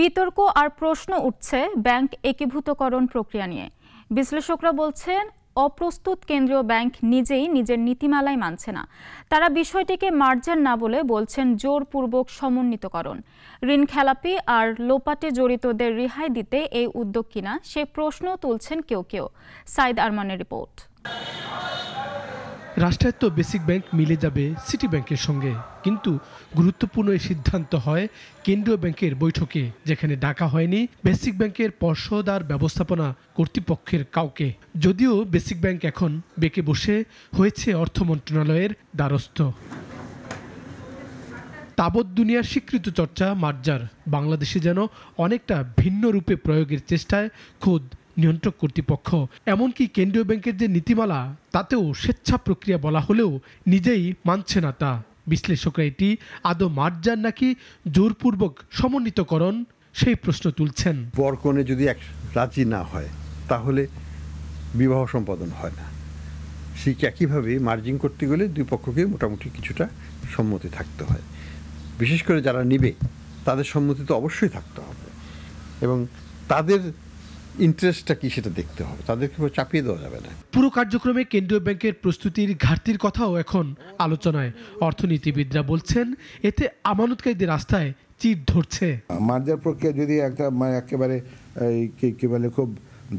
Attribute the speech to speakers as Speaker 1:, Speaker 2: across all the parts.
Speaker 1: বিতর্ক আর প্রশ্ন উঠছে ব্যাংক একীভূতকরণ প্রক্রিয়া নিয়ে বিশ্লেষকরা বলছেন অপ্রস্তুত কেন্দ্রীয় ব্যাংক নিজেই নিজের নীতিমালায় মানছে না তারা বিষয়টিকে মার্জার না বলে বলছেন জোরপূর্বক সমন্বিতকরণ ঋণ খেলাপি আর লোপাটে জড়িতদের রেহাই দিতে এই উদ্যোগ কিনা সে প্রশ্ন তুলছেন কেউ কেউ সাইদ আরমানের রিপোর্ট
Speaker 2: রাষ্ট্রায়ত্ত বেসিক ব্যাংক মিলে যাবে সিটি ব্যাংকের সঙ্গে কিন্তু গুরুত্বপূর্ণ এই সিদ্ধান্ত হয় কেন্দ্রীয় ব্যাংকের বৈঠকে যেখানে ডাকা হয়নি বেসিক ব্যাংকের পর্ষদ আর ব্যবস্থাপনা কর্তৃপক্ষের কাউকে যদিও বেসিক ব্যাংক এখন বেঁকে বসে হয়েছে অর্থ মন্ত্রণালয়ের দ্বারস্থ তাবৎ দুনিয়ার স্বীকৃত চর্চা মার্জার বাংলাদেশে যেন অনেকটা ভিন্ন রূপে প্রয়োগের চেষ্টায় খোদ নিয়ন্ত্রক কর্তৃপক্ষ এমনকি কেন্দ্রীয় ব্যাংকের যে নীতিমালা তাতেও স্বেচ্ছা প্রক্রিয়া বলা হলেও নিজেই মানছে না তা বিশ্লেষকরা এটি আদৌ মার্জার নাকি জোরপূর্বক সমন্বিতকরণ
Speaker 3: সেই প্রশ্ন তুলছেন বরকনে যদি এক রাজি না হয় তাহলে বিবাহ সম্পাদন হয় না ঠিক একইভাবে মার্জিং করতে গেলে দুই পক্ষকে মোটামুটি কিছুটা সম্মতি থাকতে হয় বিশেষ করে যারা নিবে তাদের সম্মতি তো অবশ্যই থাকতে হবে এবং তাদের ইন্টারেস্টটা কি সেটা দেখতে হবে তাদেরকে চাপিয়ে দেওয়া যাবে না
Speaker 2: পুরো কার্যক্রমে কেন্দ্রীয় ব্যাংকের প্রস্তুতির ঘাটতির কথাও এখন আলোচনায় অর্থনীতিবিদরা বলছেন এতে আমানতকারীদের আস্থায় চিট ধরছে
Speaker 4: মার্জার প্রক্রিয়া যদি একটা মানে একেবারে কি বলে খুব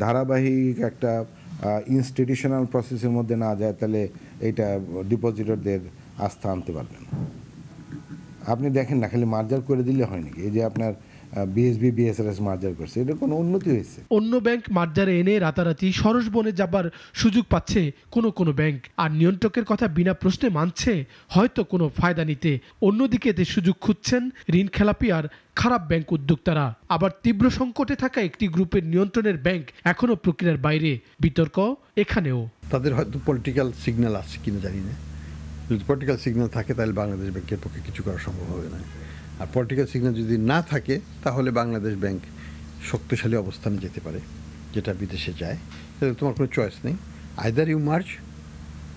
Speaker 4: ধারাবাহিক একটা ইনস্টিটিউশনাল প্রসেসের মধ্যে না যায় তাহলে এটা ডিপোজিটরদের আস্থা আনতে পারবেন আপনি দেখেন না খালি মার্জার করে দিলে হয় নাকি এই যে আপনার বিএসবি বিএসআরএস মার্জার করছে এটা কোনো উন্নতি হয়েছে
Speaker 2: অন্য ব্যাংক মার্জারে এনে রাতারাতি সরস বনে যাবার সুযোগ পাচ্ছে কোনো কোনো ব্যাংক আর নিয়ন্ত্রকের কথা বিনা প্রশ্নে মানছে হয়তো কোনো ফায়দা নিতে অন্যদিকে এতে সুযোগ খুঁজছেন ঋণ খেলাপি আর খারাপ ব্যাংক উদ্যোক্তারা আবার তীব্র সংকটে থাকা একটি গ্রুপের নিয়ন্ত্রণের ব্যাংক এখনও প্রক্রিয়ার বাইরে বিতর্ক এখানেও
Speaker 3: তাদের হয়তো পলিটিক্যাল সিগন্যাল আছে কিনা জানি না যদি পলিটিক্যাল সিগন্যাল থাকে তাহলে বাংলাদেশ ব্যাংকের পক্ষে কিছু করা সম্ভব হবে না আর পলিটিক্যাল সিগন্যাল যদি না থাকে তাহলে বাংলাদেশ ব্যাংক শক্তিশালী অবস্থান যেতে পারে যেটা বিদেশে যায় তোমার কোনো চয়েস নেই either you march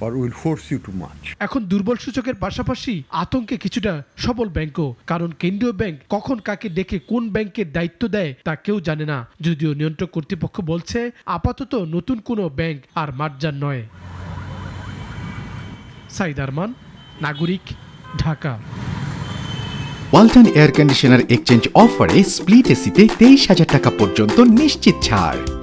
Speaker 3: or will force you to march
Speaker 2: এখন দুর্বল সূচকের পাশাপাশি আতঙ্কে কিছুটা সবল ব্যাংকও কারণ কেন্দ্রীয় ব্যাংক কখন কাকে ডেকে কোন ব্যাংকের দায়িত্ব দেয় তা কেউ জানে না যদিও নিয়ন্ত্রক কর্তৃপক্ষ বলছে আপাতত নতুন কোনো ব্যাংক আর মার্জার নয় সাইদ আরমান নাগরিক Dhaka Walton air conditioner exchange অফারে
Speaker 1: স্প্লিট এসিতে তেইশ হাজার টাকা পর্যন্ত নিশ্চিত ছাড়